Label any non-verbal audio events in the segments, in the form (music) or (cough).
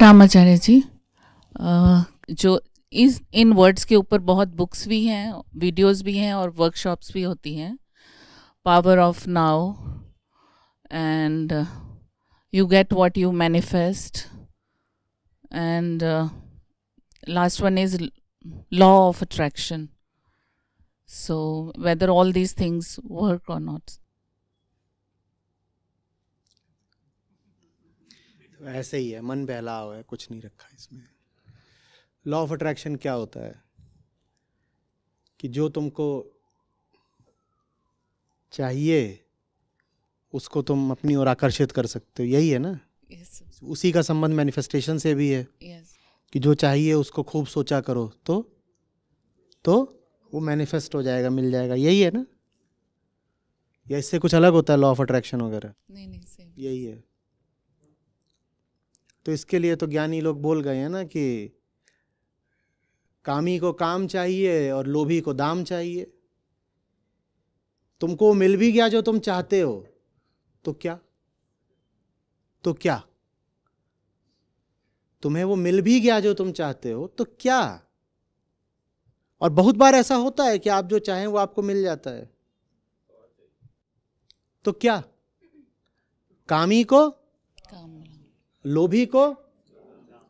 रामाचार्य जी जो इस इन वर्ड्स के ऊपर बहुत बुक्स भी हैं वीडियोस भी हैं और वर्कशॉप्स भी होती हैं power of now and you get what you manifest and last one is law of attraction so whether all these things work और not ऐसे ही है मन बहला हुआ है कुछ नहीं रखा इसमें लॉ ऑफ अट्रैक्शन क्या होता है कि जो तुमको चाहिए उसको तुम अपनी ओर आकर्षित कर सकते हो यही है ना yes, उसी का संबंध मैनिफेस्टेशन से भी है yes. कि जो चाहिए उसको खूब सोचा करो तो तो वो मैनिफेस्ट हो जाएगा मिल जाएगा यही है ना या इससे कुछ अलग होता है लॉ ऑफ अट्रैक्शन वगैरह नहीं नहीं यही है तो इसके लिए तो ज्ञानी लोग बोल गए हैं ना कि कामी को काम चाहिए और लोभी को दाम चाहिए तुमको मिल भी गया जो तुम चाहते हो तो क्या तो क्या तुम्हें वो मिल भी गया जो तुम चाहते हो तो क्या और बहुत बार ऐसा होता है कि आप जो चाहें वो आपको मिल जाता है तो क्या कामी को काम लोभी को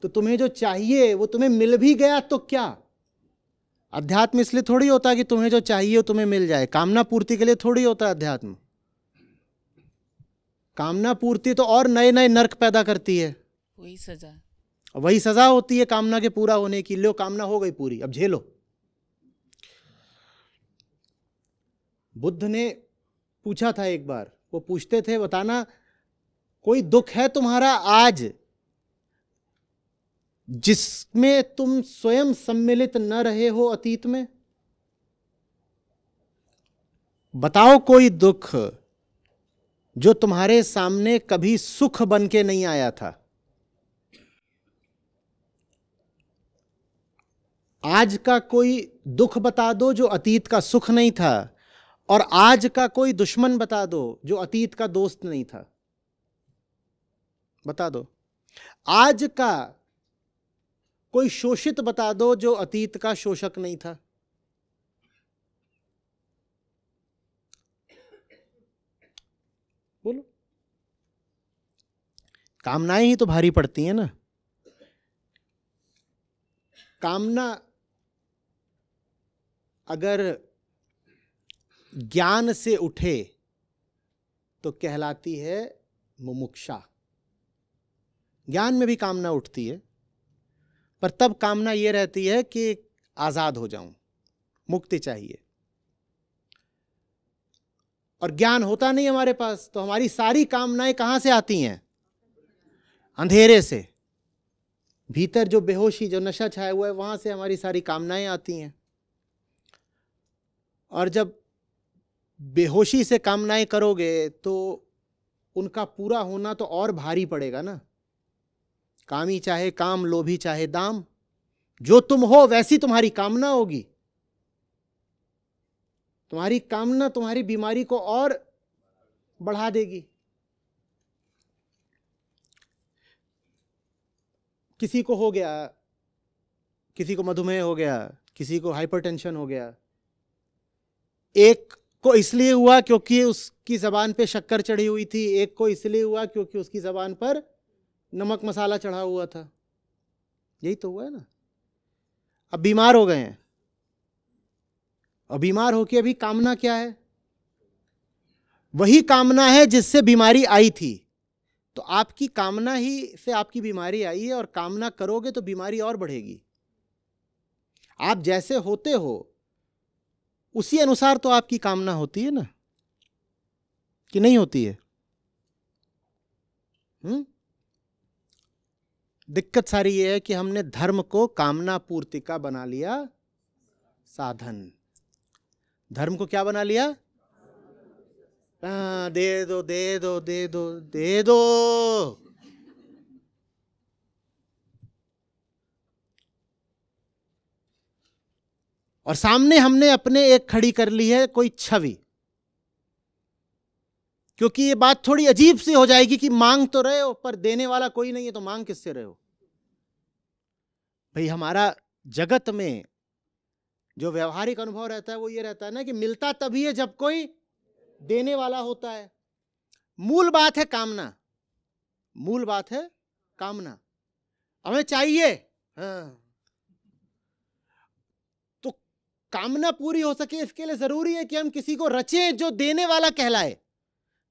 तो तुम्हें जो चाहिए वो तुम्हें मिल भी गया तो क्या अध्यात्म इसलिए थोड़ी होता कि तुम्हें जो चाहिए वो तुम्हें मिल जाए कामना पूर्ति के लिए थोड़ी होता है अध्यात्म कामना पूर्ति तो और नए नए नर्क पैदा करती है वही सजा वही सजा होती है कामना के पूरा होने की लो कामना हो गई पूरी अब झेलो बुद्ध ने पूछा था एक बार वो पूछते थे बताना कोई दुख है तुम्हारा आज जिसमें तुम स्वयं सम्मिलित न रहे हो अतीत में बताओ कोई दुख जो तुम्हारे सामने कभी सुख बन के नहीं आया था आज का कोई दुख बता दो जो अतीत का सुख नहीं था और आज का कोई दुश्मन बता दो जो अतीत का दोस्त नहीं था बता दो आज का कोई शोषित बता दो जो अतीत का शोषक नहीं था बोलो कामनाएं ही तो भारी पड़ती हैं ना कामना अगर ज्ञान से उठे तो कहलाती है मुमुक्षा ज्ञान में भी कामना उठती है पर तब कामना ये रहती है कि आज़ाद हो जाऊं मुक्ति चाहिए और ज्ञान होता नहीं हमारे पास तो हमारी सारी कामनाएं कहां से आती हैं अंधेरे से भीतर जो बेहोशी जो नशा छाया हुआ है वहां से हमारी सारी कामनाएं आती हैं और जब बेहोशी से कामनाएं करोगे तो उनका पूरा होना तो और भारी पड़ेगा ना कामी चाहे काम लोभी चाहे दाम जो तुम हो वैसी तुम्हारी कामना होगी तुम्हारी कामना तुम्हारी बीमारी को और बढ़ा देगी किसी को हो गया किसी को मधुमेह हो गया किसी को हाइपरटेंशन हो गया एक को इसलिए हुआ क्योंकि उसकी जबान पे शक्कर चढ़ी हुई थी एक को इसलिए हुआ क्योंकि उसकी जबान पर नमक मसाला चढ़ा हुआ था यही तो हुआ है ना अब बीमार हो गए हैं और बीमार होके अभी कामना क्या है वही कामना है जिससे बीमारी आई थी तो आपकी कामना ही से आपकी बीमारी आई है और कामना करोगे तो बीमारी और बढ़ेगी आप जैसे होते हो उसी अनुसार तो आपकी कामना होती है ना कि नहीं होती है हुँ? हम्म? दिक्कत सारी ये है कि हमने धर्म को कामना पूर्ति का बना लिया साधन धर्म को क्या बना लिया आ, दे दो दे दो दे दो दे दो और सामने हमने अपने एक खड़ी कर ली है कोई छवि क्योंकि ये बात थोड़ी अजीब सी हो जाएगी कि मांग तो रहे हो पर देने वाला कोई नहीं है तो मांग किससे रहे हो भाई हमारा जगत में जो व्यवहारिक अनुभव रहता है वो ये रहता है ना कि मिलता तभी है जब कोई देने वाला होता है मूल बात है कामना मूल बात है कामना हमें चाहिए हाँ। तो कामना पूरी हो सके इसके लिए जरूरी है कि हम किसी को रचे जो देने वाला कहलाए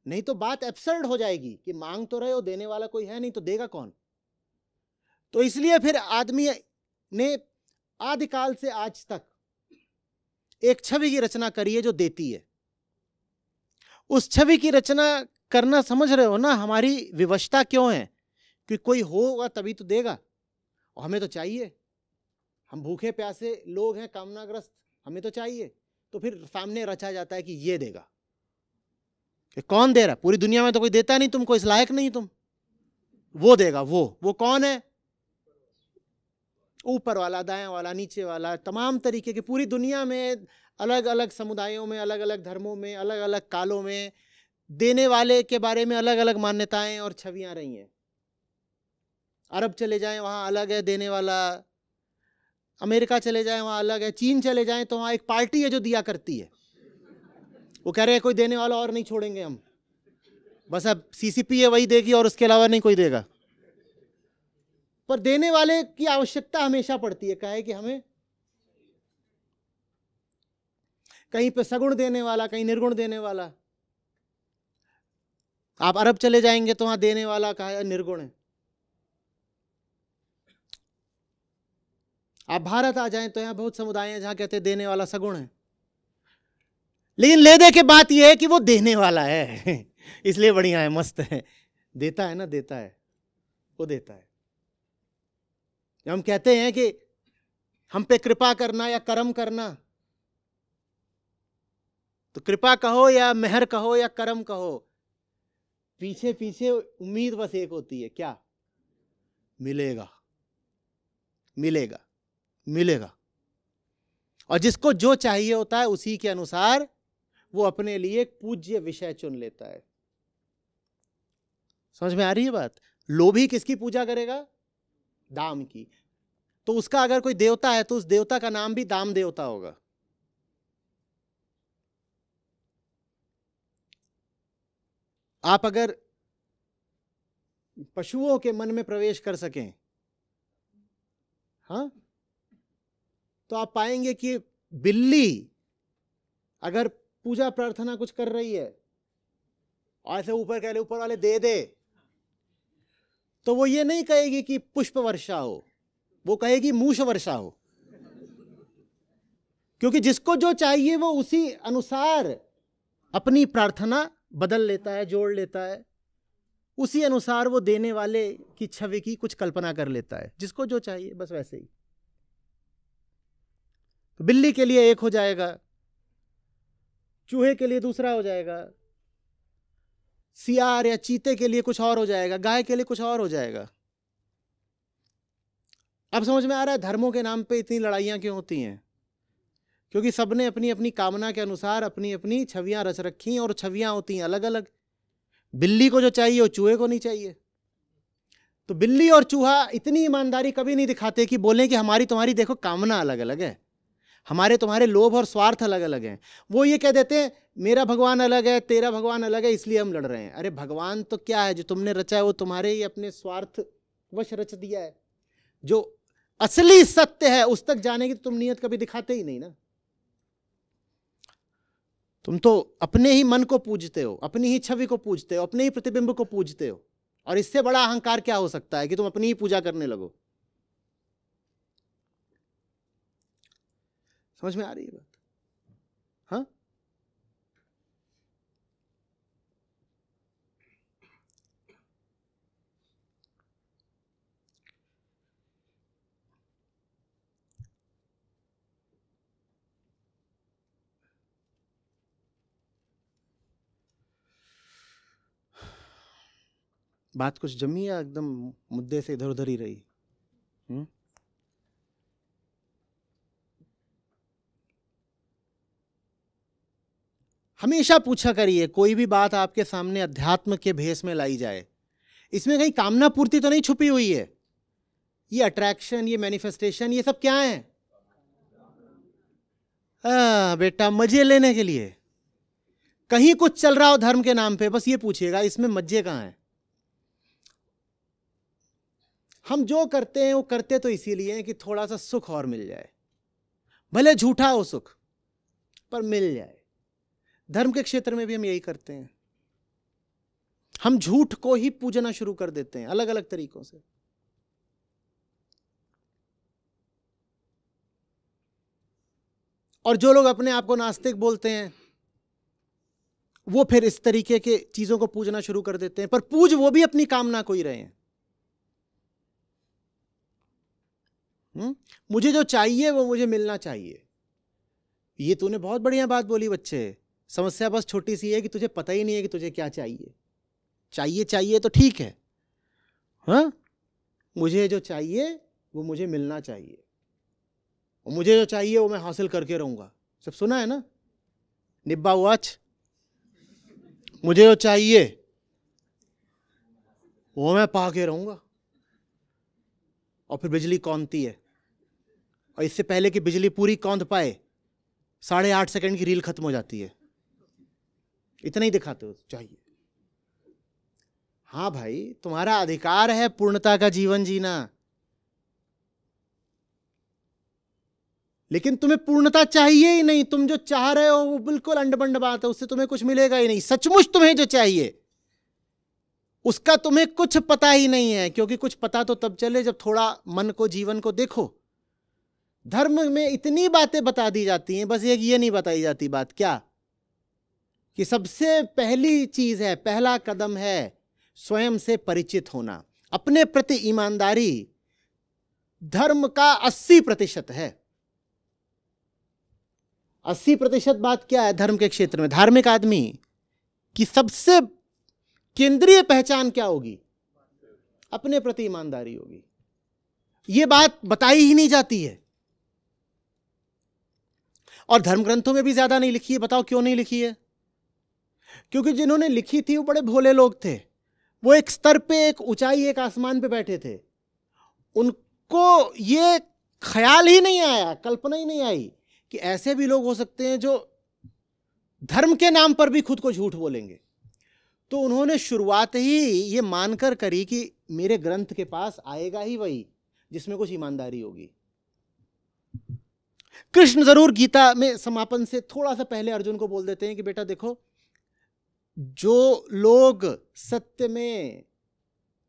नहीं तो बात एब्सर्ड हो जाएगी कि मांग तो रहे हो देने वाला कोई है नहीं तो देगा कौन तो इसलिए फिर आदमी ने आदिकाल से आज तक एक छवि की रचना करी है जो देती है उस छवि की रचना करना समझ रहे हो ना हमारी विवशता क्यों है कि कोई होगा तभी तो देगा और हमें तो चाहिए हम भूखे प्यासे लोग हैं कामनाग्रस्त हमें तो चाहिए तो फिर सामने रचा जाता है कि ये देगा कि कौन दे रहा है पूरी दुनिया में तो कोई देता नहीं तुमको इस लायक नहीं तुम वो देगा वो वो कौन है ऊपर वाला दाएं वाला नीचे वाला तमाम तरीके की पूरी दुनिया में अलग अलग समुदायों में अलग अलग धर्मों में अलग अलग कालों में देने वाले के बारे में अलग अलग मान्यताएं और छवियां रही हैं अरब चले जाएं वहाँ अलग है देने वाला अमेरिका चले जाएं वहाँ अलग है चीन चले जाएं तो वहाँ एक पार्टी है जो दिया करती है वो कह रहे हैं कोई देने वाला और नहीं छोड़ेंगे हम बस अब है वही देगी और उसके अलावा नहीं कोई देगा पर देने वाले की आवश्यकता हमेशा पड़ती है कहे कि हमें कहीं पे सगुण देने वाला कहीं निर्गुण देने वाला आप अरब चले जाएंगे तो वहां देने वाला कहा निर्गुण है आप भारत आ जाएं तो यहां बहुत समुदाय हैं जहां कहते देने वाला सगुण है लेकिन ले दे के बात यह है कि वो देने वाला है (laughs) इसलिए बढ़िया है मस्त है देता है ना देता है वो देता है हम कहते हैं कि हम पे कृपा करना या कर्म करना तो कृपा कहो या मेहर कहो या कर्म कहो पीछे पीछे उम्मीद बस एक होती है क्या मिलेगा मिलेगा मिलेगा और जिसको जो चाहिए होता है उसी के अनुसार वो अपने लिए एक पूज्य विषय चुन लेता है समझ में आ रही है बात लोभी किसकी पूजा करेगा दाम की तो उसका अगर कोई देवता है तो उस देवता का नाम भी दाम देवता होगा आप अगर पशुओं के मन में प्रवेश कर सकें हाँ तो आप पाएंगे कि बिल्ली अगर पूजा प्रार्थना कुछ कर रही है ऐसे ऊपर कह ले ऊपर वाले दे दे तो वो ये नहीं कहेगी कि पुष्प वर्षा हो वो कहेगी मूष वर्षा हो क्योंकि जिसको जो चाहिए वो उसी अनुसार अपनी प्रार्थना बदल लेता है जोड़ लेता है उसी अनुसार वो देने वाले की छवि की कुछ कल्पना कर लेता है जिसको जो चाहिए बस वैसे ही तो बिल्ली के लिए एक हो जाएगा चूहे के लिए दूसरा हो जाएगा सियार या चीते के लिए कुछ और हो जाएगा गाय के लिए कुछ और हो जाएगा अब समझ में आ रहा है धर्मों के नाम पे इतनी लड़ाइयाँ क्यों होती हैं क्योंकि सबने अपनी अपनी कामना के अनुसार अपनी अपनी छवियाँ रच रखी और छवियाँ होती हैं अलग अलग बिल्ली को जो चाहिए वो चूहे को नहीं चाहिए तो बिल्ली और चूहा इतनी ईमानदारी कभी नहीं दिखाते कि बोलें कि हमारी तुम्हारी देखो कामना अलग अलग है हमारे तुम्हारे लोभ और स्वार्थ अलग अलग हैं वो ये कह देते हैं मेरा भगवान अलग है तेरा भगवान अलग है इसलिए हम लड़ रहे हैं अरे भगवान तो क्या है जो तुमने रचा है वो तुम्हारे ही अपने स्वार्थ वश रच दिया है जो असली सत्य है उस तक जाने की तो तुम नियत कभी दिखाते ही नहीं ना तुम तो अपने ही मन को पूजते हो अपनी ही छवि को पूजते हो अपने ही प्रतिबिंब को पूजते हो और इससे बड़ा अहंकार क्या हो सकता है कि तुम अपनी ही पूजा करने लगो समझ में आ रही है बात हाँ बात कुछ जमी या एकदम मुद्दे से इधर उधर ही रही हुँ? हम्म? हमेशा पूछा करिए कोई भी बात आपके सामने अध्यात्म के भेस में लाई जाए इसमें कहीं कामना पूर्ति तो नहीं छुपी हुई है ये अट्रैक्शन ये मैनिफेस्टेशन ये सब क्या है आ, हाँ, बेटा मजे लेने के लिए कहीं कुछ चल रहा हो धर्म के नाम पे बस ये पूछिएगा इसमें मजे कहाँ हैं हम जो करते हैं वो करते तो इसीलिए कि थोड़ा सा सुख और मिल जाए भले झूठा हो सुख पर मिल जाए धर्म के क्षेत्र में भी हम यही करते हैं हम झूठ को ही पूजना शुरू कर देते हैं अलग अलग तरीकों से और जो लोग अपने आप को नास्तिक बोलते हैं वो फिर इस तरीके के चीजों को पूजना शुरू कर देते हैं पर पूज वो भी अपनी कामना को ही रहे हैं हुँ? हम्म? मुझे जो चाहिए वो मुझे मिलना चाहिए ये तूने बहुत बढ़िया बात बोली बच्चे समस्या बस छोटी सी है कि तुझे पता ही नहीं है कि तुझे क्या चाहिए चाहिए चाहिए तो ठीक है हाँ मुझे जो चाहिए वो मुझे मिलना चाहिए और मुझे जो चाहिए वो मैं हासिल करके रहूँगा सब सुना है ना निब्बा वाच मुझे जो चाहिए वो मैं पा के रहूँगा और फिर बिजली कौनती है और इससे पहले कि बिजली पूरी कौंध पाए साढ़े आठ सेकेंड की रील ख़त्म हो जाती है इतना ही दिखाते हो चाहिए हाँ भाई तुम्हारा अधिकार है पूर्णता का जीवन जीना लेकिन तुम्हें पूर्णता चाहिए ही नहीं तुम जो चाह रहे हो वो बिल्कुल अंडबंड बात है उससे तुम्हें कुछ मिलेगा ही नहीं सचमुच तुम्हें जो चाहिए उसका तुम्हें कुछ पता ही नहीं है क्योंकि कुछ पता तो तब चले जब थोड़ा मन को जीवन को देखो धर्म में इतनी बातें बता दी जाती हैं बस एक ये नहीं बताई जाती बात क्या कि सबसे पहली चीज़ है पहला कदम है स्वयं से परिचित होना अपने प्रति ईमानदारी धर्म का अस्सी प्रतिशत है अस्सी प्रतिशत बात क्या है धर्म के क्षेत्र में धार्मिक आदमी की सबसे केंद्रीय पहचान क्या होगी अपने प्रति ईमानदारी होगी यह बात बताई ही नहीं जाती है और धर्म ग्रंथों में भी ज्यादा नहीं लिखी है बताओ क्यों नहीं लिखी है क्योंकि जिन्होंने लिखी थी वो बड़े भोले लोग थे वो एक स्तर पे एक ऊंचाई एक आसमान पे बैठे थे उनको ये ख्याल ही नहीं आया कल्पना ही नहीं आई कि ऐसे भी लोग हो सकते हैं जो धर्म के नाम पर भी खुद को झूठ बोलेंगे तो उन्होंने शुरुआत ही ये मानकर करी कि मेरे ग्रंथ के पास आएगा ही वही जिसमें कुछ ईमानदारी होगी कृष्ण जरूर गीता में समापन से थोड़ा सा पहले अर्जुन को बोल देते हैं कि बेटा देखो जो लोग सत्य में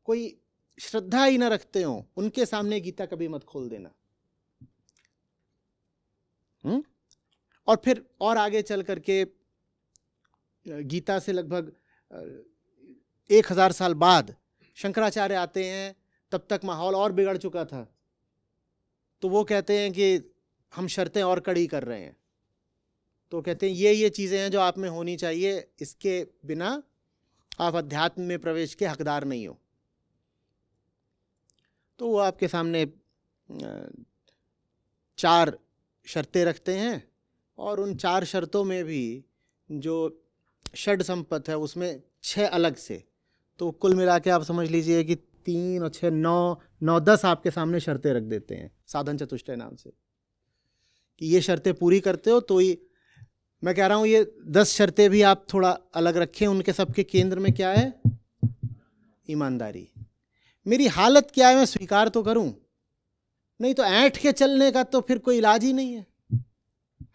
कोई श्रद्धा ही ना रखते हो उनके सामने गीता कभी मत खोल देना हुँ? और फिर और आगे चल करके गीता से लगभग एक हजार साल बाद शंकराचार्य आते हैं तब तक माहौल और बिगड़ चुका था तो वो कहते हैं कि हम शर्तें और कड़ी कर रहे हैं तो कहते हैं ये ये चीज़ें हैं जो आप में होनी चाहिए इसके बिना आप अध्यात्म में प्रवेश के हकदार नहीं हो तो वो आपके सामने चार शर्तें रखते हैं और उन चार शर्तों में भी जो षड संपत्त है उसमें छः अलग से तो कुल मिला के आप समझ लीजिए कि तीन और छः नौ नौ दस आपके सामने शर्तें रख देते हैं साधन चतुष्टय नाम से कि ये शर्तें पूरी करते हो तो ही मैं कह रहा हूँ ये दस शर्तें भी आप थोड़ा अलग रखें उनके सबके केंद्र में क्या है ईमानदारी मेरी हालत क्या है मैं स्वीकार तो करूं नहीं तो ऐठ के चलने का तो फिर कोई इलाज ही नहीं है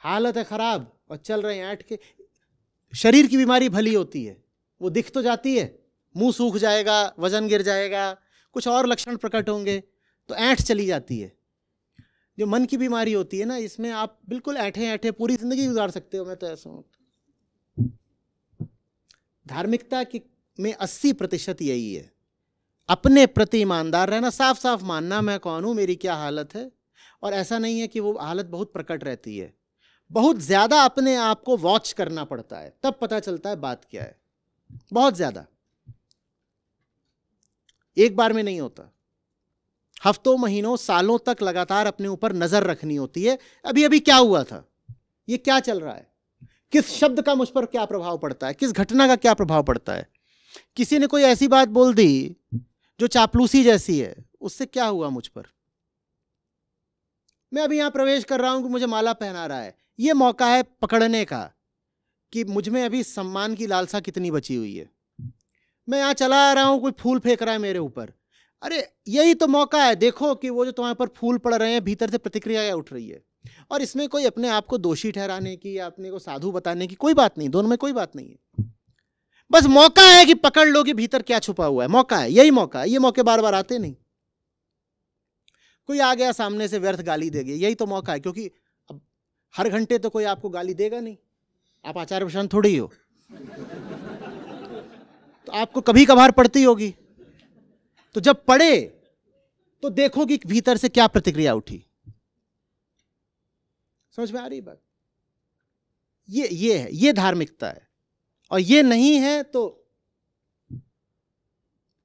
हालत है ख़राब और चल रहे हैं ऐठ के शरीर की बीमारी भली होती है वो दिख तो जाती है मुंह सूख जाएगा वजन गिर जाएगा कुछ और लक्षण प्रकट होंगे तो ऐठ चली जाती है जो मन की बीमारी होती है ना इसमें आप बिल्कुल ऐठे ऐठे पूरी ज़िंदगी गुजार सकते हो मैं तो ऐसा हूँ धार्मिकता की में अस्सी प्रतिशत यही है अपने प्रति ईमानदार रहना साफ साफ मानना मैं कौन हूँ मेरी क्या हालत है और ऐसा नहीं है कि वो हालत बहुत प्रकट रहती है बहुत ज़्यादा अपने आप को वॉच करना पड़ता है तब पता चलता है बात क्या है बहुत ज़्यादा एक बार में नहीं होता हफ्तों महीनों सालों तक लगातार अपने ऊपर नज़र रखनी होती है अभी अभी क्या हुआ था ये क्या चल रहा है किस शब्द का मुझ पर क्या प्रभाव पड़ता है किस घटना का क्या प्रभाव पड़ता है किसी ने कोई ऐसी बात बोल दी जो चापलूसी जैसी है उससे क्या हुआ मुझ पर मैं अभी यहां प्रवेश कर रहा हूं कि मुझे माला पहना रहा है यह मौका है पकड़ने का कि मुझ में अभी सम्मान की लालसा कितनी बची हुई है मैं यहां चला आ रहा हूं कोई फूल फेंक रहा है मेरे ऊपर अरे यही तो मौका है देखो कि वो जो तुम्हारे पर फूल पड़ रहे हैं भीतर से प्रतिक्रिया क्या उठ रही है और इसमें कोई अपने आप को दोषी ठहराने की या अपने को साधु बताने की कोई बात नहीं दोनों में कोई बात नहीं है बस मौका है कि पकड़ लो कि भीतर क्या छुपा हुआ है मौका है यही मौका है ये मौके बार बार आते नहीं कोई आ गया सामने से व्यर्थ गाली देगी यही तो मौका है क्योंकि अब हर घंटे तो कोई आपको गाली देगा नहीं आप आचार्य प्रशांत थोड़ी हो तो आपको कभी कभार पड़ती होगी तो जब पढ़े तो देखो कि भीतर से क्या प्रतिक्रिया उठी समझ में आ रही बात ये ये है ये धार्मिकता है और ये नहीं है तो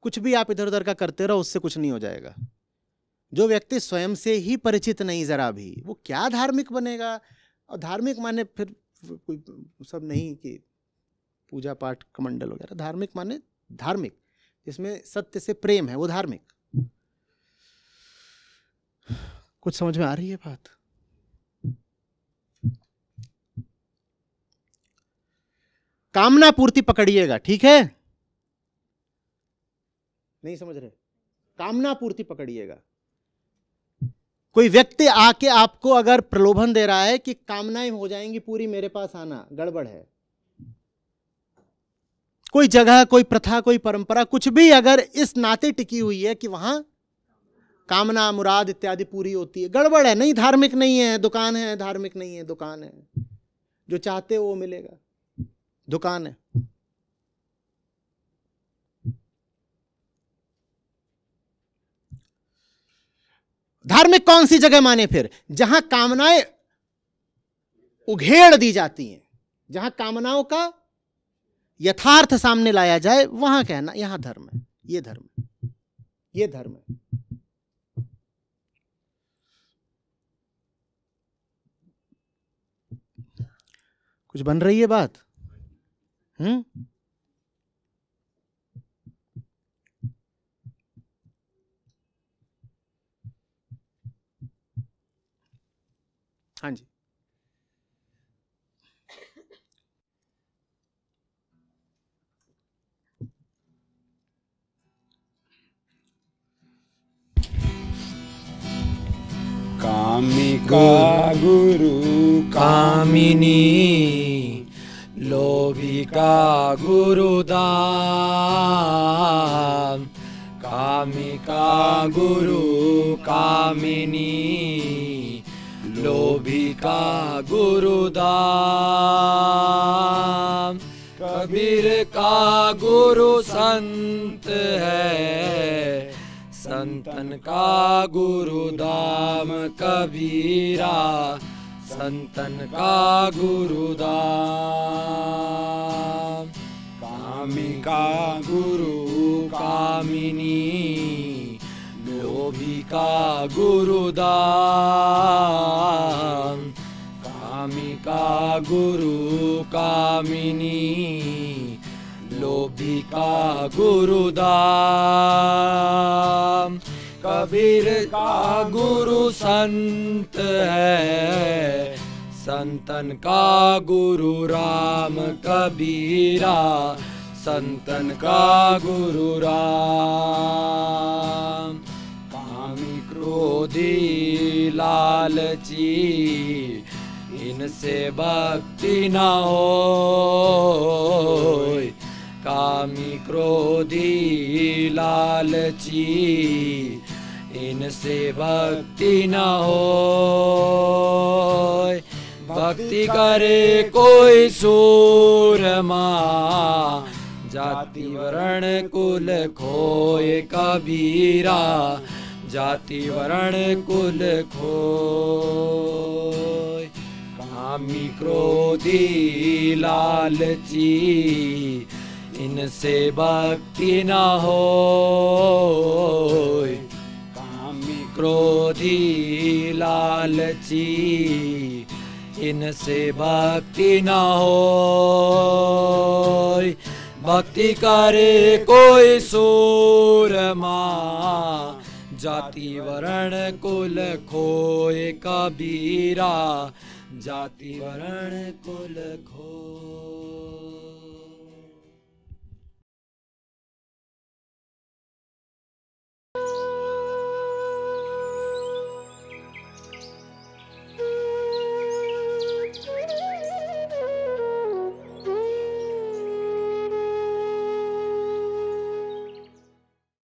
कुछ भी आप इधर उधर का करते रहो उससे कुछ नहीं हो जाएगा जो व्यक्ति स्वयं से ही परिचित नहीं जरा भी वो क्या धार्मिक बनेगा और धार्मिक माने फिर कोई सब नहीं कि पूजा पाठ कमंडल वगैरह धार्मिक माने धार्मिक जिसमें सत्य से प्रेम है वो धार्मिक कुछ समझ में आ रही है बात कामना पूर्ति पकड़िएगा ठीक है नहीं समझ रहे कामना पूर्ति पकड़िएगा कोई व्यक्ति आके आपको अगर प्रलोभन दे रहा है कि कामनाएं हो जाएंगी पूरी मेरे पास आना गड़बड़ है कोई जगह कोई प्रथा कोई परंपरा कुछ भी अगर इस नाते टिकी हुई है कि वहां कामना मुराद इत्यादि पूरी होती है गड़बड़ है नहीं धार्मिक नहीं है दुकान है धार्मिक नहीं है दुकान है जो चाहते हो वो मिलेगा दुकान है धार्मिक कौन सी जगह माने फिर जहां कामनाएं उघेड़ दी जाती हैं जहां कामनाओं का यथार्थ सामने लाया जाए वहां कहना यहां धर्म है ये धर्म है ये धर्म है कुछ बन रही है बात हम्म हाँ जी कामिका गुरु कामिनी लोभिका गुरुदान कामिका गुरु कामिनी लोभिका गुरुदान कबीर का गुरु संत है संतन का गुरु कबीरा संतन का गुरु कामिका गुरु कामिनी यो गुरु गुरुदा कामिका गुरु कामिनी सभी का गुरुदाम कबीर का गुरु संत है संतन का गुरु राम कबीरा संतन का गुरु राम कामी क्रोधी लालची इनसे भक्ति ना हो कामी क्रोधी लालची इनसे भक्ति न हो भक्ति करे कोई सूरमा जाति वरण कुल खोए कबीरा जाति वरण कुल खो कामी क्रोधी लालची इनसे भक्ति न हो कामी क्रोधी लालची इनसे भक्ति न हो भक्ति करे कोई सूरमा जाति वरण कुल खोए कबीरा जाति वरण कुल खोए